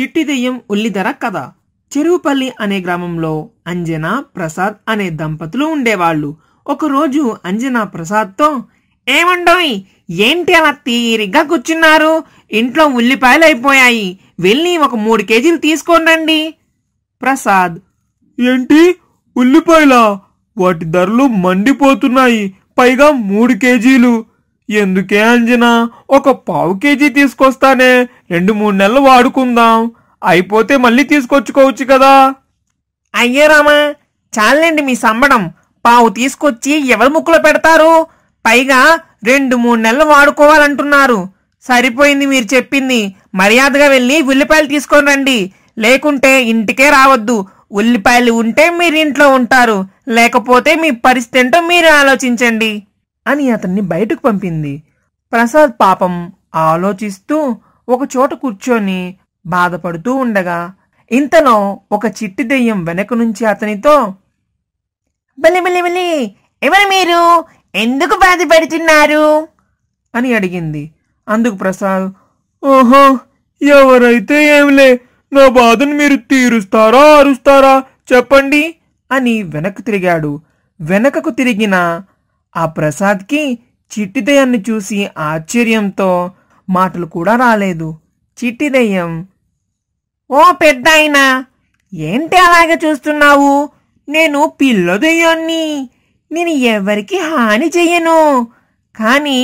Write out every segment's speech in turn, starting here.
చిట్టి దెయ్యం ఉల్లిధర కథ చెరువుపల్లి అనే గ్రామంలో అంజనా ప్రసాద్ అనే దంపతులు ఉండేవాళ్ళు ఒకరోజు అంజనా ప్రసాద్తో ఏమండో ఏంటి అలా తీరిగ్గా కూర్చున్నారు ఇంట్లో ఉల్లిపాయలు అయిపోయాయి వెళ్ళి ఒక మూడు కేజీలు తీసుకొని ప్రసాద్ ఏంటి ఉల్లిపాయలా వాటి ధరలు మండిపోతున్నాయి పైగా మూడు కేజీలు ఎందుకే అంజనా ఒక పావు కేజీ తీసుకొస్తానే రెండు మూడు నెలలు వాడుకుందాం అయిపోతే మళ్ళీ తీసుకొచ్చుకోవచ్చు కదా అయ్యే రామా చాలండి మీ సంబడం పావు తీసుకొచ్చి ఎవరి ముక్కులో పెడతారు పైగా రెండు మూడు నెలలు వాడుకోవాలంటున్నారు సరిపోయింది మీరు చెప్పింది మర్యాదగా వెళ్ళి ఉల్లిపాయలు తీసుకొని రండి లేకుంటే ఇంటికే రావద్దు ఉల్లిపాయలు ఉంటే మీరు ఇంట్లో ఉంటారు లేకపోతే మీ పరిస్థితి ఏంటో మీరే ఆలోచించండి అని అతన్ని బయటకు పంపింది ప్రసాద్ పాపం ఆలోచిస్తూ ఒకచోట కూర్చొని బాధపడుతూ ఉండగా ఇంతలో ఒక చిట్టి దెయ్యం వెనక నుంచి అతనితో బలి బలి బలి ఎవరు మీరు ఎందుకు బాధపడుతున్నారు అని అడిగింది అందుకు ప్రసాద్ ఓహో ఎవరైతే ఏమిలే నా బాధను మీరు తీరుస్తారా అరుస్తారా చెప్పండి అని వెనక్కు తిరిగాడు వెనకకు తిరిగిన ఆ ప్రసాద్కి చిట్టి దయ్యాన్ని చూసి ఆశ్చర్యంతో మాటలు కూడా రాలేదు చిట్టి ఓ పెద్ద ఏంటి అలాగే చూస్తున్నావు నేను పిల్ల దయ్యాన్ని నేను ఎవరికి హాని చెయ్యను కానీ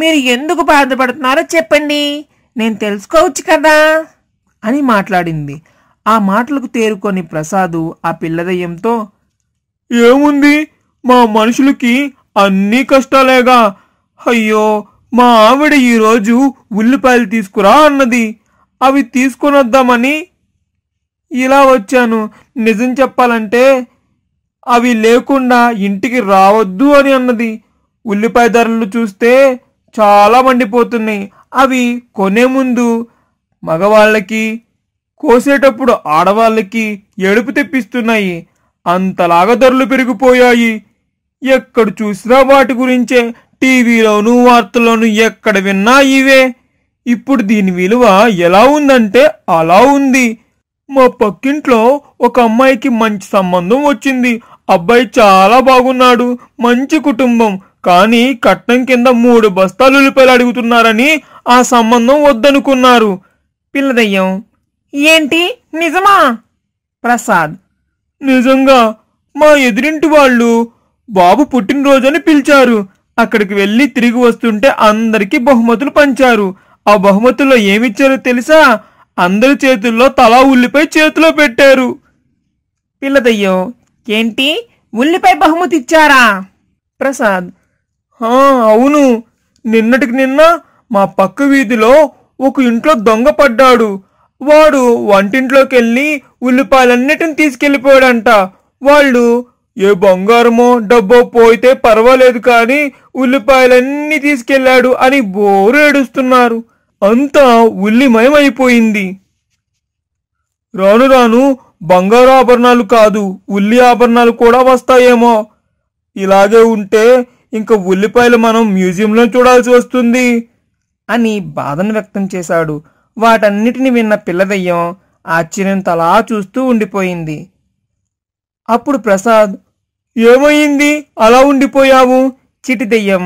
మీరు ఎందుకు బాధపడుతున్నారో చెప్పండి నేను తెలుసుకోవచ్చు కదా అని మాట్లాడింది ఆ మాటలకు తేరుకొని ప్రసాదు ఆ పిల్లదయ్యంతో ఏముంది మా మనుషులకి అన్నీ కష్టాలేగా అయ్యో మా ఆవిడ ఈరోజు ఉల్లిపాయలు తీసుకురా అన్నది అవి వద్దామని ఇలా వచ్చాను నిజం చెప్పాలంటే అవి లేకుండా ఇంటికి రావద్దు అని అన్నది ఉల్లిపాయ ధరలు చూస్తే చాలా మండిపోతున్నాయి అవి కొనే ముందు మగవాళ్ళకి కోసేటప్పుడు ఆడవాళ్ళకి ఎడుపు తెప్పిస్తున్నాయి అంతలాగా ధరలు పెరిగిపోయాయి ఎక్కడ చూసినా వాటి గురించే టీవీలోను వార్తలోను ఎక్కడ విన్నా ఇవే ఇప్పుడు దీని విలువ ఎలా ఉందంటే అలా ఉంది మా పక్కింట్లో ఒక అమ్మాయికి మంచి సంబంధం వచ్చింది అబ్బాయి చాలా బాగున్నాడు మంచి కుటుంబం కానీ కట్నం కింద మూడు బస్తాలు ఉల్లిపాయలు అడుగుతున్నారని ఆ సంబంధం వద్దనుకున్నారు పిల్లదయ్యం ఏంటి నిజమా ప్రసాద్ నిజంగా మా ఎదురింటి వాళ్ళు బాబు పుట్టినరోజని పిలిచారు అక్కడికి వెళ్ళి తిరిగి వస్తుంటే అందరికీ బహుమతులు పంచారు ఆ బహుమతుల్లో ఏమిచ్చారో తెలుసా అందరి చేతుల్లో తలా ఉల్లిపై చేతిలో పెట్టారు పిల్లదయ్యో ఏంటి ఉల్లిపై బహుమతి ఇచ్చారా ప్రసాద్ అవును నిన్నటికి నిన్న మా పక్క వీధిలో ఒక ఇంట్లో దొంగ పడ్డాడు వాడు వంటింట్లోకి వెళ్ళి ఉల్లిపాయలన్నిటిని తీసుకెళ్ళిపోయాడంట వాళ్ళు ఏ బంగారమో డబ్బో పోయితే పర్వాలేదు కానీ ఉల్లిపాయలన్నీ తీసుకెళ్లాడు అని బోరు ఏడుస్తున్నారు అంతా ఉల్లిమయమైపోయింది రాను రాను బంగారు ఆభరణాలు కాదు ఉల్లి ఆభరణాలు కూడా వస్తాయేమో ఇలాగే ఉంటే ఇంకా ఉల్లిపాయలు మనం మ్యూజియంలో చూడాల్సి వస్తుంది అని బాధను వ్యక్తం చేశాడు వాటన్నిటిని విన్న పిల్లదయ్యం ఆశ్చర్యం తలా చూస్తూ ఉండిపోయింది అప్పుడు ప్రసాద్ ఏమైంది అలా ఉండిపోయావు చిటి దెయ్యం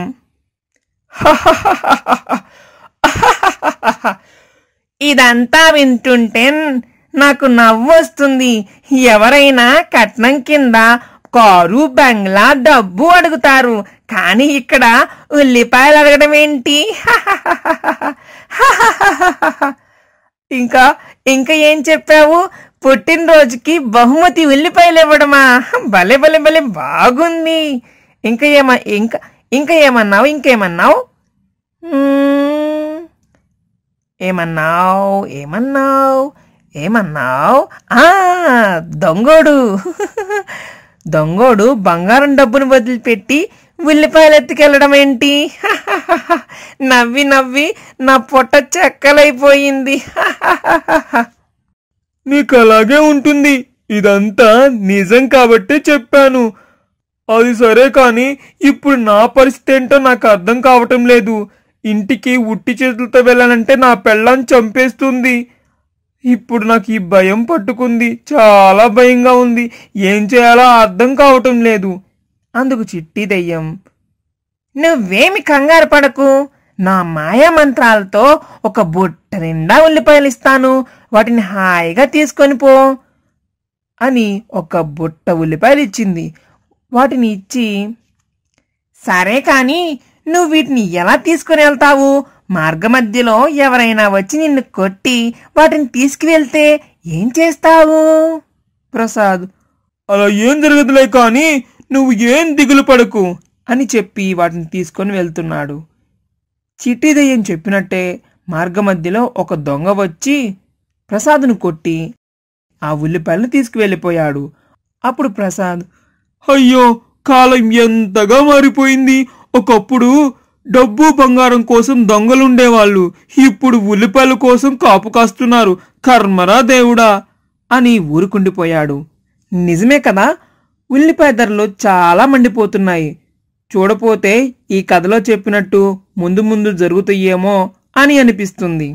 ఇదంతా వింటుంటే నాకు నవ్వు వస్తుంది ఎవరైనా కట్నం కింద కారు బంగ్లా డబ్బు అడుగుతారు కానీ ఇక్కడ ఉల్లిపాయలు అడగడం ఏంటి ఇంకా ఇంకా ఏం చెప్పావు పుట్టినరోజుకి బహుమతి ఉల్లిపాయలు ఇవ్వడమా భలే భలే భలే బాగుంది ఇంకా ఏమ ఇంకా ఇంకా ఏమన్నావు ఇంకేమన్నావు ఏమన్నావు ఏమన్నావు ఏమన్నావు దొంగోడు దొంగోడు బంగారం డబ్బును వదిలిపెట్టి ఉల్లిపాయలు ఎత్తుకెళ్ళడం ఏంటి నవ్వి నవ్వి నా పొట్ట చెక్కలైపోయింది నీకు అలాగే ఉంటుంది ఇదంతా నిజం కాబట్టే చెప్పాను అది సరే కానీ ఇప్పుడు నా పరిస్థితి ఏంటో నాకు అర్థం కావటం లేదు ఇంటికి ఉట్టి చేతులతో వెళ్ళాలంటే నా పెళ్ళం చంపేస్తుంది ఇప్పుడు నాకు ఈ భయం పట్టుకుంది చాలా భయంగా ఉంది ఏం చేయాలో అర్థం కావటం లేదు అందుకు చిట్టి దయ్యం నువ్వేమి కంగారు పడకు నా మాయా మంత్రాలతో ఒక బుట్ట నిండా ఉల్లిపాయలు ఇస్తాను వాటిని హాయిగా తీసుకొని పో అని ఒక బుట్ట ఉల్లిపాయలు ఇచ్చింది వాటిని ఇచ్చి సరే కానీ నువ్వు వీటిని ఎలా తీసుకుని వెళ్తావు మార్గమధ్యలో ఎవరైనా వచ్చి నిన్ను కొట్టి వాటిని తీసుకువెళ్తే ఏం చేస్తావు ప్రసాద్ అలా ఏం జరుగుతులే కానీ నువ్వు ఏం దిగులు పడకు అని చెప్పి వాటిని తీసుకొని వెళ్తున్నాడు చిట్టిదయ్యం చెప్పినట్టే మార్గమధ్యలో ఒక దొంగ వచ్చి ప్రసాద్ను కొట్టి ఆ ఉల్లిపాయలను తీసుకువెళ్ళిపోయాడు అప్పుడు ప్రసాద్ అయ్యో కాలం ఎంతగా మారిపోయింది ఒకప్పుడు డబ్బు బంగారం కోసం దొంగలుండేవాళ్ళు ఇప్పుడు ఉల్లిపాయల కోసం కాపు కాస్తున్నారు కర్మరా దేవుడా అని ఊరుకుండిపోయాడు నిజమే కదా ఉల్లిపాయ ధరలు చాలా మండిపోతున్నాయి చూడపోతే ఈ కథలో చెప్పినట్టు ముందు ముందు జరుగుతాయేమో అని అనిపిస్తుంది